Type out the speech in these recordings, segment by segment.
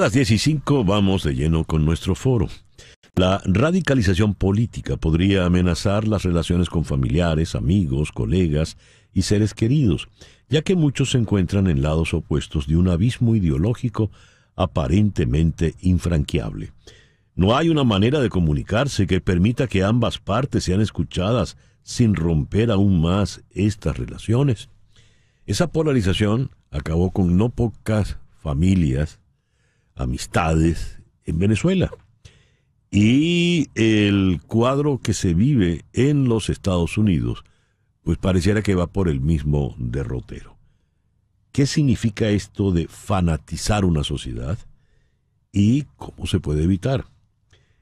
A las 15 vamos de lleno con nuestro foro. La radicalización política podría amenazar las relaciones con familiares, amigos, colegas y seres queridos, ya que muchos se encuentran en lados opuestos de un abismo ideológico aparentemente infranqueable. No hay una manera de comunicarse que permita que ambas partes sean escuchadas sin romper aún más estas relaciones. Esa polarización acabó con no pocas familias amistades en Venezuela. Y el cuadro que se vive en los Estados Unidos, pues pareciera que va por el mismo derrotero. ¿Qué significa esto de fanatizar una sociedad? ¿Y cómo se puede evitar?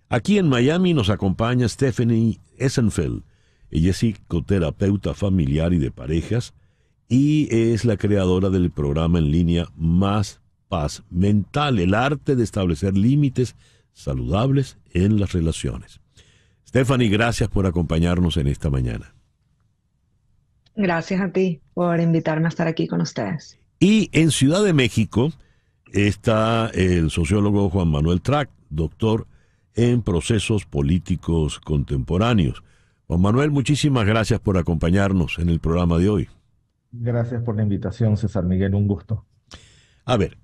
Aquí en Miami nos acompaña Stephanie Essenfeld. Ella es psicoterapeuta familiar y de parejas y es la creadora del programa en línea Más paz mental, el arte de establecer límites saludables en las relaciones. Stephanie, gracias por acompañarnos en esta mañana. Gracias a ti por invitarme a estar aquí con ustedes. Y en Ciudad de México está el sociólogo Juan Manuel Trac, doctor en procesos políticos contemporáneos. Juan Manuel, muchísimas gracias por acompañarnos en el programa de hoy. Gracias por la invitación, César Miguel, un gusto. A ver,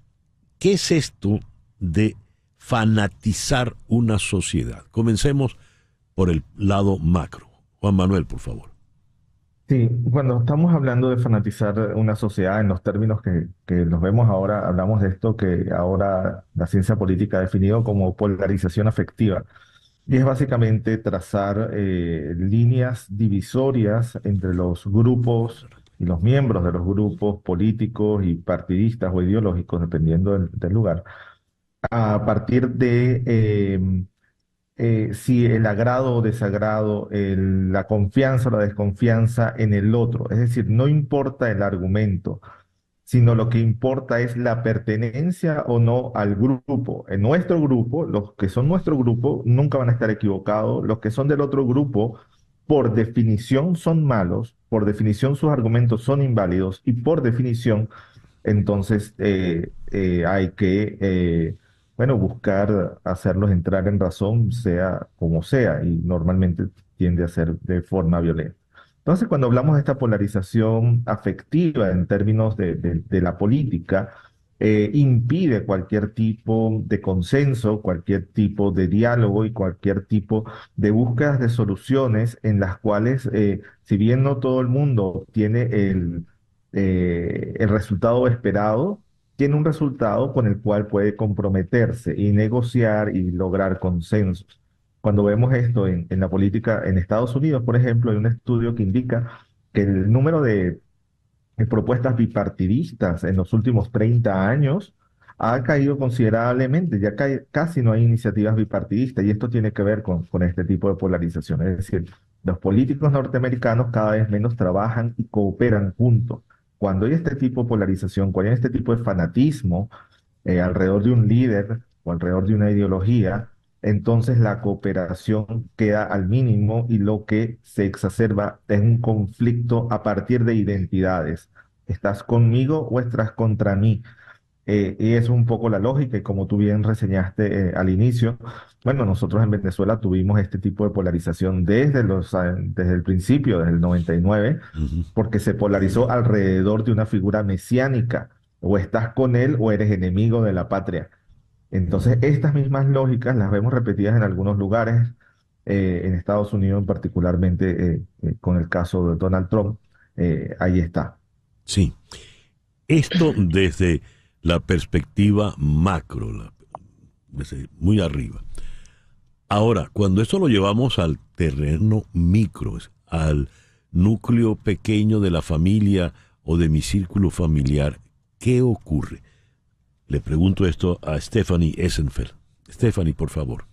¿Qué es esto de fanatizar una sociedad? Comencemos por el lado macro. Juan Manuel, por favor. Sí, cuando estamos hablando de fanatizar una sociedad en los términos que, nos vemos ahora, hablamos de esto que ahora la ciencia política ha definido como polarización afectiva. Y es básicamente trazar eh, líneas divisorias entre los grupos y los miembros de los grupos políticos y partidistas o ideológicos, dependiendo del, lugar, a partir de em, eh, si el agrado o desagrado, la confianza o la desconfianza en el otro. Es decir, no importa el argumento, sino lo que importa es la pertenencia o no al grupo. En nuestro grupo, los que son nuestro grupo nunca van a estar equivocados, los que son del otro grupo por definición son malos, por definición sus argumentos son inválidos y por definición entonces eh, eh, hay que, eh, bueno, buscar hacerlos entrar en razón, sea como sea, y normalmente tiende a ser de forma violenta. Entonces, cuando hablamos de esta polarización afectiva en términos de, de la política, eh, impide cualquier tipo de consenso, cualquier tipo de diálogo y cualquier tipo de búsqueda de soluciones en las cuales, eh, si bien no todo el mundo tiene el, eh, el resultado esperado, tiene un resultado con el cual puede comprometerse y negociar y lograr consensos. Cuando vemos esto en, en, la política en Estados Unidos, por ejemplo, hay un estudio que indica que el número de propuestas bipartidistas en los últimos 30 años ha caído considerablemente, ya casi no hay iniciativas bipartidistas y esto tiene que ver con, este tipo de polarización, es decir, los políticos norteamericanos cada vez menos trabajan y cooperan juntos. Cuando hay este tipo de polarización, cuando hay este tipo de fanatismo eh, alrededor de un líder o alrededor de una ideología, entonces la cooperación queda al mínimo y lo que se exacerba es un conflicto a partir de identidades. ¿Estás conmigo o estás contra mí? Eh, y es un poco la lógica, y como tú bien reseñaste eh, al inicio, bueno, nosotros en Venezuela tuvimos este tipo de polarización desde, los, ah, el principio, desde el 99, porque se polarizó alrededor de una figura mesiánica, o estás con él o eres enemigo de la patria. Entonces, estas mismas lógicas las vemos repetidas en algunos lugares, eh, en Estados Unidos particularmente, eh, eh, con el caso de Donald Trump, ahí está. Sí. Esto desde la perspectiva macro, muy arriba. Ahora, cuando esto lo llevamos al terreno micro, al núcleo pequeño de la familia o de mi círculo familiar, ¿qué ocurre? Le pregunto esto a Stephanie Essenfeld. Stephanie, por favor.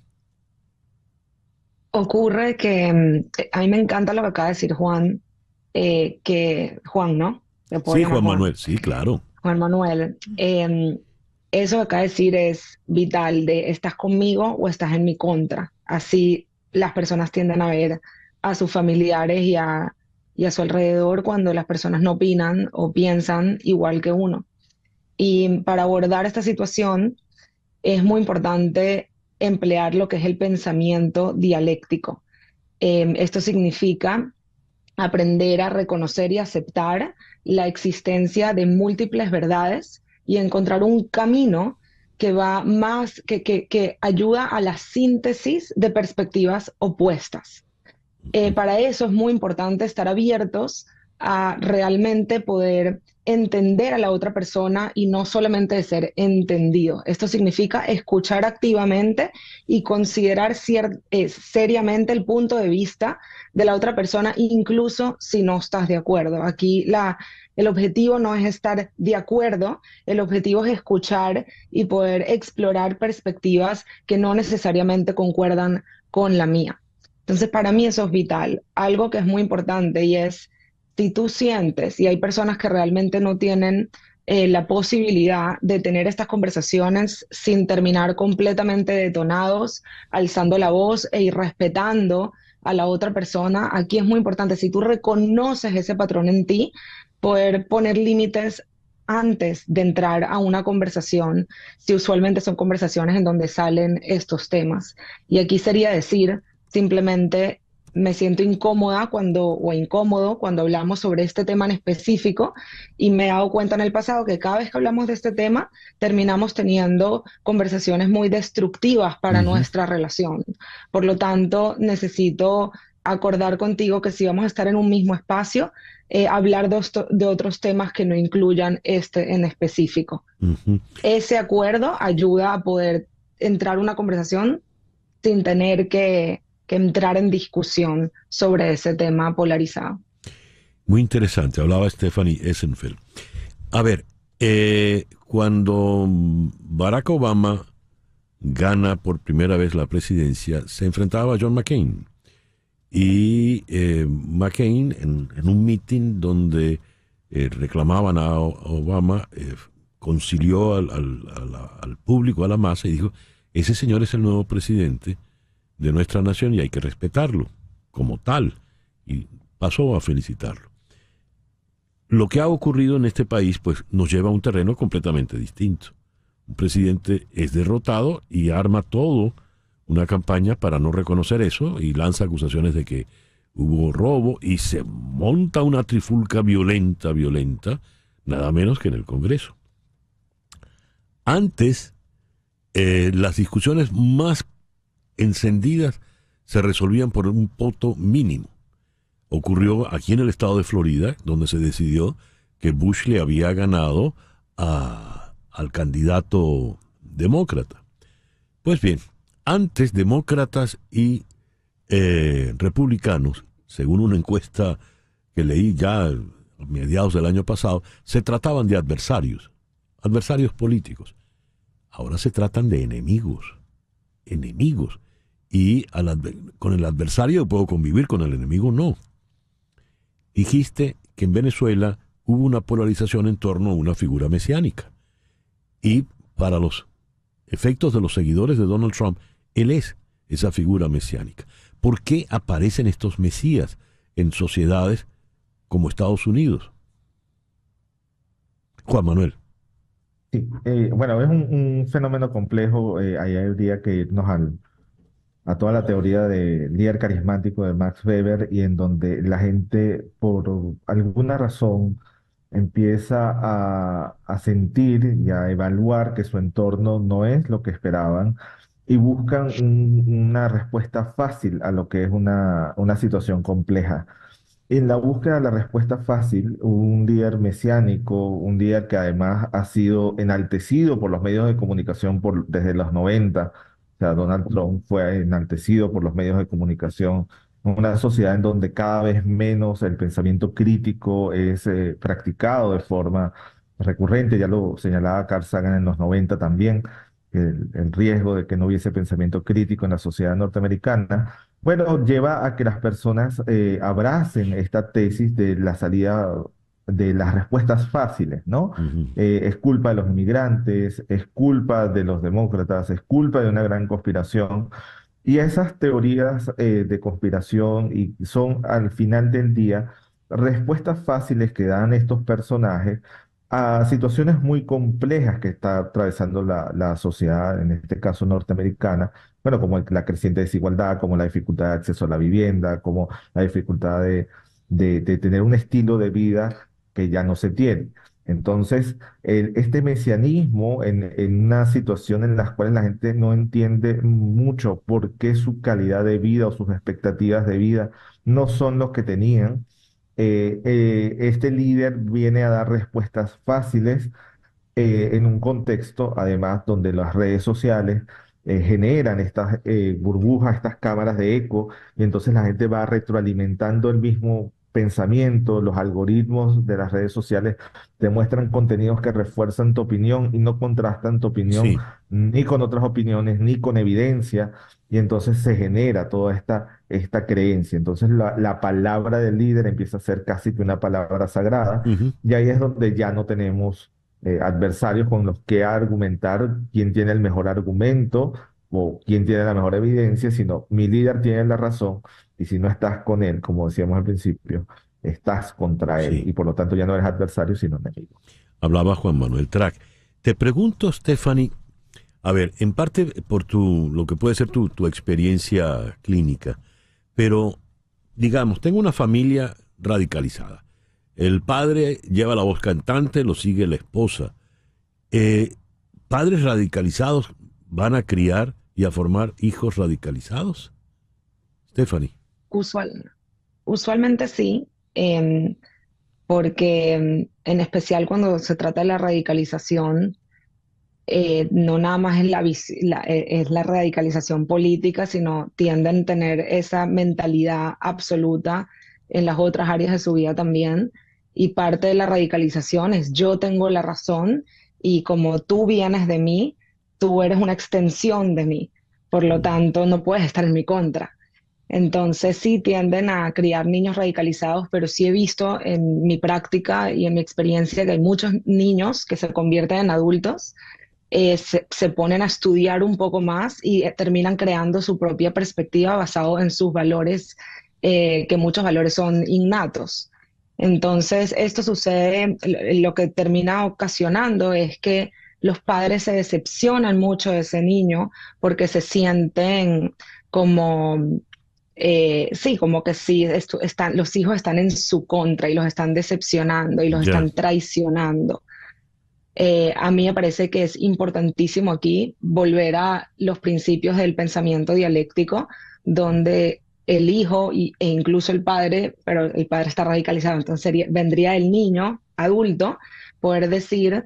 Ocurre que mm, a mí me encanta lo que acaba de decir Juan, eh, que Juan, ¿no? Sí, Juan, Manuel, sí, claro. Juan Manuel, em, eso que acaba de decir es vital, de estás conmigo o estás en mi contra. Así las personas tienden a ver a sus familiares y a su alrededor cuando las personas no opinan o piensan igual que uno. Y para abordar esta situación es muy importante emplear lo que es el pensamiento dialéctico. Em, esto significa aprender a reconocer y aceptar la existencia de múltiples verdades y encontrar un camino que va más, que, que, ayuda a la síntesis de perspectivas opuestas. Eh, para eso es muy importante estar abiertos a realmente poder entender a la otra persona y no solamente ser entendido. Esto significa escuchar activamente y considerar eh, seriamente el punto de vista de la otra persona, incluso si no estás de acuerdo. Aquí la, el objetivo no es estar de acuerdo, el objetivo es escuchar y poder explorar perspectivas que no necesariamente concuerdan con la mía. Entonces, para mí eso es vital. Algo que es muy importante y es si tú sientes, y hay personas que realmente no tienen eh, la posibilidad de tener estas conversaciones sin terminar completamente detonados, alzando la voz e ir respetando a la otra persona, aquí es muy importante, si tú reconoces ese patrón en ti, poder poner límites antes de entrar a una conversación, si usualmente son conversaciones en donde salen estos temas. Y aquí sería decir simplemente me siento incómoda cuando o incómodo cuando hablamos sobre este tema en específico y me he dado cuenta en el pasado que cada vez que hablamos de este tema terminamos teniendo conversaciones muy destructivas para nuestra relación. Por lo tanto, necesito acordar contigo que si vamos a estar en un mismo espacio, eh, hablar de, otros temas que no incluyan este en específico. Ese acuerdo ayuda a poder entrar una conversación sin tener que que entrar en discusión sobre ese tema polarizado. Muy interesante, hablaba Stephanie Essenfeld. A ver, eh, cuando Barack Obama gana por primera vez la presidencia, se enfrentaba a John McCain. Y eh, McCain, en, un meeting donde eh, reclamaban a Obama, concilió al público, a la masa, y dijo, ese señor es el nuevo presidente de nuestra nación y hay que respetarlo como tal. Y pasó a felicitarlo. Lo que ha ocurrido en este país pues nos lleva a un terreno completamente distinto. Un presidente es derrotado y arma todo una campaña para no reconocer eso y lanza acusaciones de que hubo robo y se monta una trifulca violenta, violenta, nada menos que en el Congreso. Antes, eh, las discusiones más encendidas se resolvían por un voto mínimo. Ocurrió aquí en el estado de Florida, donde se decidió que Bush le había ganado a, al candidato demócrata. Pues bien, antes demócratas y eh, republicanos, según una encuesta que leí ya a mediados del año pasado, se trataban de adversarios, adversarios políticos. Ahora se tratan de enemigos, enemigos y con el adversario puedo convivir, con el enemigo no. Dijiste que en Venezuela hubo una polarización en torno a una figura mesiánica. Y para los efectos de los seguidores de Donald Trump, él es esa figura mesiánica. ¿Por qué aparecen estos mesías en sociedades como Estados Unidos? Juan Manuel. Sí, eh, bueno, es un, fenómeno complejo. hay eh, ahí habría que nos al, a toda la teoría del líder carismático de Max Weber y en donde la gente por alguna razón empieza a, a, sentir y a evaluar que su entorno no es lo que esperaban y buscan una respuesta fácil a lo que es una, una situación compleja. En la búsqueda de la respuesta fácil, un líder mesiánico, un líder que además ha sido enaltecido por los medios de comunicación desde los 90, Donald Trump fue enaltecido por los medios de comunicación, una sociedad en donde cada vez menos el pensamiento crítico es eh, practicado de forma recurrente, ya lo señalaba Carl Sagan en los 90 también, el, riesgo de que no hubiese pensamiento crítico en la sociedad norteamericana, bueno, lleva a que las personas eh, abracen esta tesis de la salida de las respuestas fáciles, ¿no? Eh, es culpa de los migrantes es culpa de los demócratas, es culpa de una gran conspiración. Y esas teorías eh, de conspiración y son al final del día respuestas fáciles que dan estos personajes a situaciones muy complejas que está atravesando la, sociedad, en este caso norteamericana, bueno, como la creciente desigualdad, como la dificultad de acceso a la vivienda, como la dificultad de tener un estilo de vida que ya no se tiene. Entonces, este mesianismo en, una situación en la cual la gente no entiende mucho por qué su calidad de vida o sus expectativas de vida no son los que tenían, eh, eh, este líder viene a dar respuestas fáciles eh, en un contexto, además, donde las redes sociales generan estas burbujas, estas cámaras de eco, y entonces la gente va retroalimentando el mismo pensamiento, los algoritmos de las redes sociales te muestran contenidos que refuerzan tu opinión y no contrastan tu opinión ni con otras opiniones, ni con evidencia, y entonces se genera toda esta, esta creencia. Entonces la, la palabra del líder empieza a ser casi que una palabra sagrada, y ahí es donde ya no tenemos eh, adversarios con los que argumentar, quién tiene el mejor argumento, quien tiene la mejor evidencia, sino mi líder tiene la razón y si no estás con él, como decíamos al principio, estás contra él y por lo tanto ya no eres adversario, sino enemigo. Hablaba Juan Manuel Track. Te pregunto, Stephanie, a ver, en parte por tu, lo que puede ser tu, tu experiencia clínica, pero digamos, tengo una familia radicalizada. El padre lleva la voz cantante, lo sigue la esposa. Eh, padres radicalizados van a criar y a formar hijos radicalizados? Stephanie. Usual, usualmente sí, em, porque em, en especial cuando se trata de la radicalización, eh, no nada más es la, eh, es la radicalización política, sino tienden a tener esa mentalidad absoluta en las otras áreas de su vida también. Y parte de la radicalización es yo tengo la razón y como tú vienes de mí, tú eres una extensión de mí, por lo tanto no puedes estar en mi contra. Entonces sí tienden a criar niños radicalizados, pero sí he visto en mi práctica y en mi experiencia que hay muchos niños que se convierten en adultos, eh, se, ponen a estudiar un poco más y eh, terminan creando su propia perspectiva basado en sus valores, eh, que muchos valores son innatos. Entonces esto sucede, lo que termina ocasionando es que los padres se decepcionan mucho de ese niño porque se sienten como, eh, sí, como que sí, están, los hijos están en su contra y los están decepcionando y los están traicionando. Eh, a mí me parece que es importantísimo aquí volver a los principios del pensamiento dialéctico, donde el hijo e incluso el padre, pero el padre está radicalizado, entonces vendría el niño adulto, poder decir,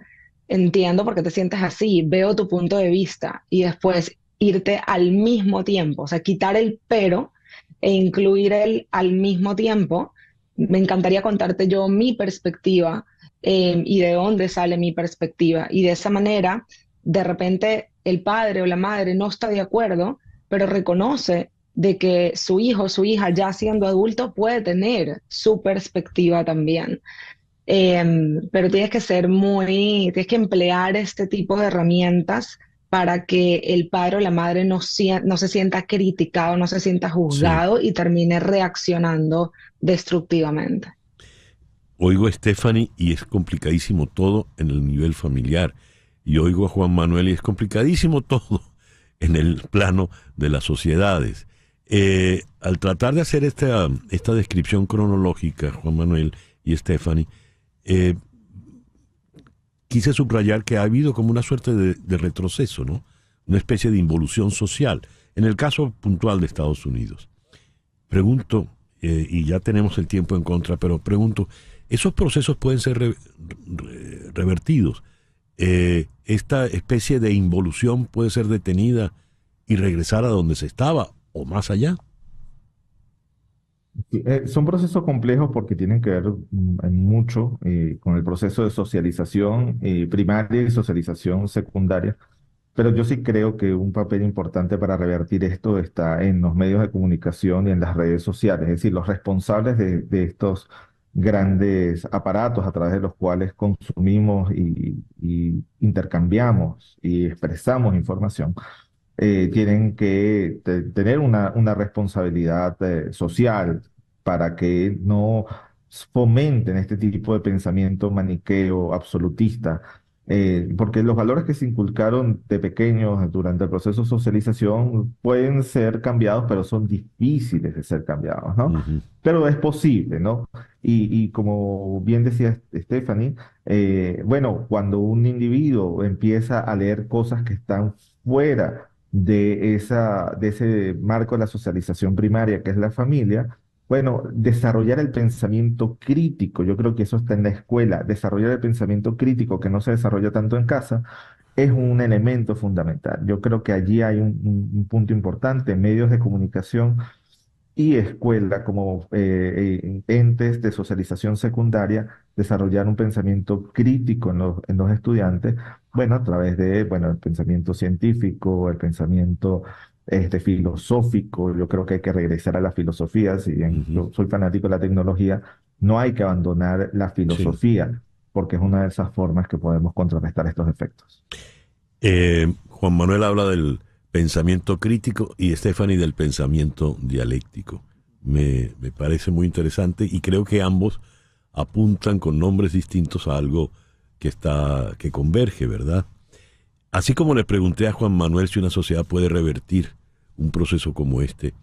entiendo por qué te sientes así, veo tu punto de vista y después irte al mismo tiempo, o sea, quitar el pero e incluir el al mismo tiempo. Me encantaría contarte yo mi perspectiva em, y de dónde sale mi perspectiva. Y de esa manera, de repente, el padre o la madre no está de acuerdo, pero reconoce de que su hijo o su hija ya siendo adulto puede tener su perspectiva también. Em, pero tienes que ser muy, tienes que emplear este tipo de herramientas para que el padre o la madre no, no se sienta criticado, no se sienta juzgado y termine reaccionando destructivamente. Oigo a Stephanie y es complicadísimo todo en el nivel familiar. Y oigo a Juan Manuel y es complicadísimo todo en el plano de las sociedades. Eh, al tratar de hacer esta, esta descripción cronológica, Juan Manuel y Stephanie, eh, quise subrayar que ha habido como una suerte de, retroceso, ¿no? Una especie de involución social. En el caso puntual de Estados Unidos, pregunto, eh, y ya tenemos el tiempo en contra, pero pregunto, ¿esos procesos pueden ser revertidos? Eh, ¿Esta especie de involución puede ser detenida y regresar a donde se estaba o más allá? Eh, son procesos complejos porque tienen que ver mm, mucho eh, con el proceso de socialización eh, primaria y socialización secundaria, pero yo sí creo que un papel importante para revertir esto está en los medios de comunicación y en las redes sociales, es decir, los responsables de, estos grandes aparatos a través de los cuales consumimos y intercambiamos y expresamos información eh, tienen que tener una, una responsabilidad eh, social para que no fomenten este tipo de pensamiento maniqueo, absolutista, eh, porque los valores que se inculcaron de pequeños durante el proceso de socialización pueden ser cambiados, pero son difíciles de ser cambiados, ¿no? Pero es posible, ¿no? Y, y como bien decía Stephanie, bueno, cuando un individuo empieza a leer cosas que están fuera de, esa, de ese marco de la socialización primaria que es la familia, bueno, desarrollar el pensamiento crítico, yo creo que eso está en la escuela, desarrollar el pensamiento crítico que no se desarrolla tanto en casa, es un elemento fundamental. Yo creo que allí hay un, punto importante, medios de comunicación y escuela como eh, eh, entes de socialización secundaria desarrollar un pensamiento crítico en los, estudiantes, bueno, a través de, bueno, el pensamiento científico, el pensamiento este, filosófico, yo creo que hay que regresar a la filosofía, si bien yo soy fanático de la tecnología, no hay que abandonar la filosofía, porque es una de esas formas que podemos contrarrestar estos efectos. Eh, Juan Manuel habla del pensamiento crítico y Stephanie del pensamiento dialéctico. me parece muy interesante y creo que ambos apuntan con nombres distintos a algo que está que converge, ¿verdad? Así como le pregunté a Juan Manuel si una sociedad puede revertir un proceso como este,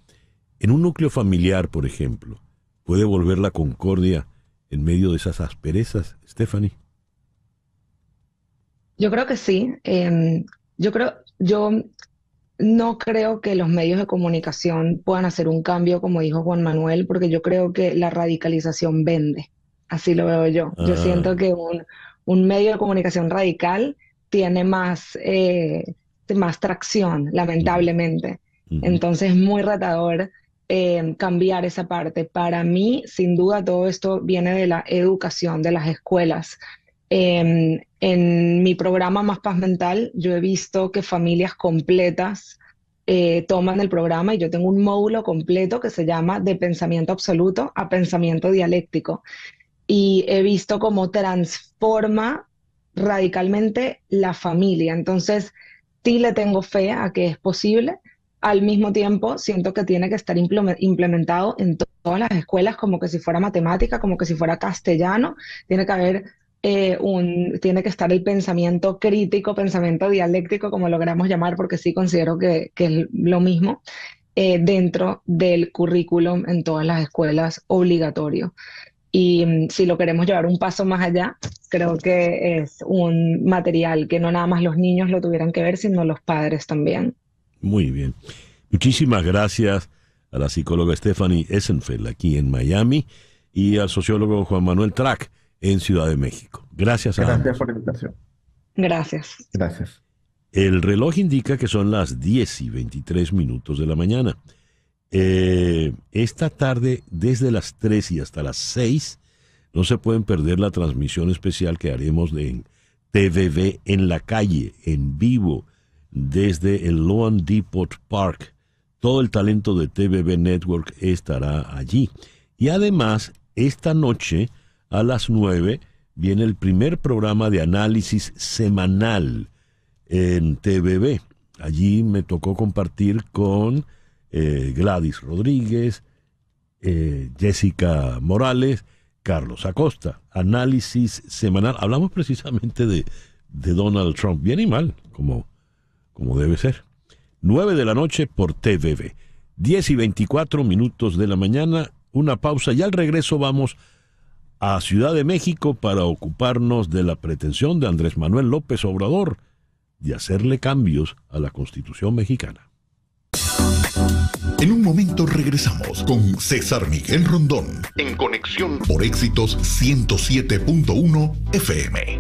en un núcleo familiar, por ejemplo, puede volver la concordia en medio de esas asperezas, Stephanie. Yo creo que sí. Em, yo creo, yo no creo que los medios de comunicación puedan hacer un cambio, como dijo Juan Manuel, porque yo creo que la radicalización vende. Así lo veo yo. Yo ah. siento que un, medio de comunicación radical tiene más, eh, más tracción, lamentablemente. Entonces es muy ratador eh, cambiar esa parte. Para mí, sin duda, todo esto viene de la educación, de las escuelas. Em, en mi programa Más Paz Mental, yo he visto que familias completas eh, toman el programa y yo tengo un módulo completo que se llama de pensamiento absoluto a pensamiento dialéctico y he visto cómo transforma radicalmente la familia. Entonces, sí le tengo fe a que es posible. Al mismo tiempo, siento que tiene que estar implementado en todas las escuelas como que si fuera matemática, como que si fuera castellano. Tiene que haber eh, un, tiene que estar el pensamiento crítico, pensamiento dialéctico, como logramos llamar, porque sí considero que, que es lo mismo, eh, dentro del currículum en todas las escuelas obligatorio. Y mm, si lo queremos llevar un paso más allá, creo que es un material que no nada más los niños lo tuvieran que ver, sino los padres también. Muy bien. Muchísimas gracias a la psicóloga Stephanie Essenfeld aquí en Miami y al sociólogo Juan Manuel Track en Ciudad de México. Gracias a Gracias por la invitación. Gracias. Gracias. El reloj indica que son las 10 y 23 minutos de la mañana. Eh, esta tarde, desde las 3 y hasta las 6, no se pueden perder la transmisión especial que haremos en TVB en la calle, en vivo, desde el Loan Depot Park. Todo el talento de TVB Network estará allí. Y además, esta noche, a las 9, viene el primer programa de análisis semanal en TVB. Allí me tocó compartir con eh, Gladys Rodríguez, eh, Jessica Morales, Carlos Acosta. Análisis semanal. Hablamos precisamente de, Donald Trump, bien y mal, como, como debe ser. 9 de la noche por TVB. 10 y 24 minutos de la mañana, una pausa y al regreso vamos a Ciudad de México para ocuparnos de la pretensión de Andrés Manuel López Obrador de hacerle cambios a la Constitución mexicana. En un momento regresamos con César Miguel Rondón en conexión por éxitos 107.1 FM.